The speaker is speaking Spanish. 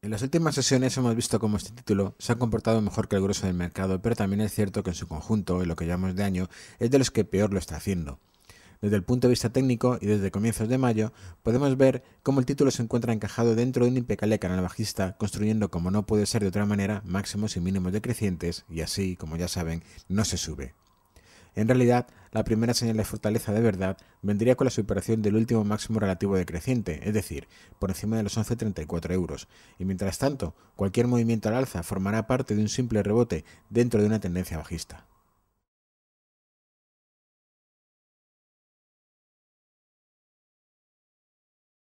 En las últimas sesiones hemos visto cómo este título se ha comportado mejor que el grueso del mercado, pero también es cierto que en su conjunto, en lo que llamamos de año, es de los que peor lo está haciendo. Desde el punto de vista técnico y desde comienzos de mayo, podemos ver cómo el título se encuentra encajado dentro de un impecable canal bajista, construyendo como no puede ser de otra manera máximos y mínimos decrecientes, y así, como ya saben, no se sube. En realidad, la primera señal de fortaleza de verdad vendría con la superación del último máximo relativo decreciente, es decir, por encima de los 11,34 euros, y mientras tanto, cualquier movimiento al alza formará parte de un simple rebote dentro de una tendencia bajista.